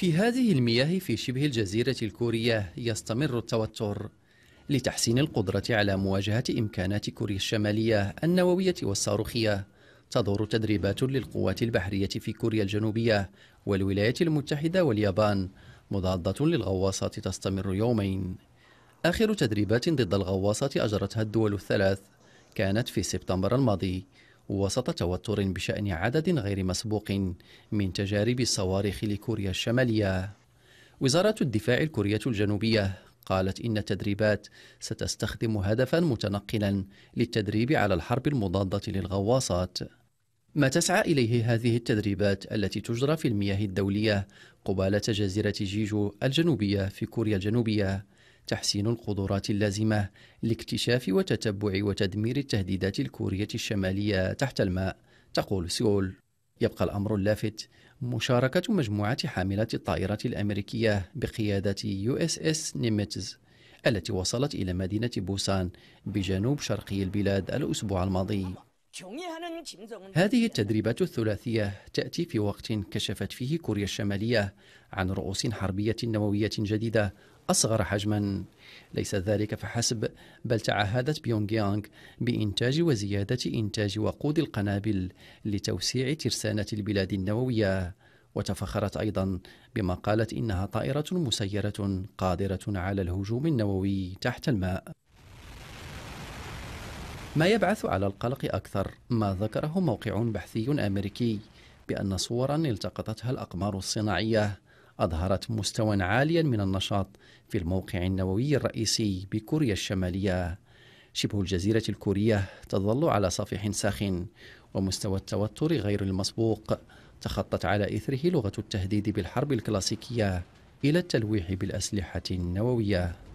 في هذه المياه في شبه الجزيرة الكورية يستمر التوتر لتحسين القدرة على مواجهة إمكانات كوريا الشمالية النووية والصاروخية تدور تدريبات للقوات البحرية في كوريا الجنوبية والولايات المتحدة واليابان مضادة للغواصات تستمر يومين آخر تدريبات ضد الغواصات أجرتها الدول الثلاث كانت في سبتمبر الماضي وسط توتر بشأن عدد غير مسبوق من تجارب الصواريخ لكوريا الشمالية وزارة الدفاع الكورية الجنوبية قالت إن التدريبات ستستخدم هدفا متنقلا للتدريب على الحرب المضادة للغواصات ما تسعى إليه هذه التدريبات التي تجرى في المياه الدولية قبالة جزيرة جيجو الجنوبية في كوريا الجنوبية تحسين القدرات اللازمة لاكتشاف وتتبع وتدمير التهديدات الكورية الشمالية تحت الماء تقول سيول يبقى الأمر اللافت مشاركة مجموعة حاملات الطائرات الأمريكية بقيادة يو اس اس نيمتز التي وصلت إلى مدينة بوسان بجنوب شرقي البلاد الأسبوع الماضي هذه التدريبات الثلاثية تأتي في وقت كشفت فيه كوريا الشمالية عن رؤوس حربية نووية جديدة أصغر حجما ليس ذلك فحسب بل تعهدت بيونغيانغ بإنتاج وزيادة إنتاج وقود القنابل لتوسيع ترسانة البلاد النووية وتفخرت أيضا بما قالت إنها طائرة مسيرة قادرة على الهجوم النووي تحت الماء ما يبعث على القلق أكثر ما ذكره موقع بحثي أمريكي بأن صورا التقطتها الأقمار الصناعية أظهرت مستوى عاليا من النشاط في الموقع النووي الرئيسي بكوريا الشمالية شبه الجزيرة الكورية تظل على صفيح ساخن ومستوى التوتر غير المسبوق تخطت على إثره لغة التهديد بالحرب الكلاسيكية إلى التلويح بالأسلحة النووية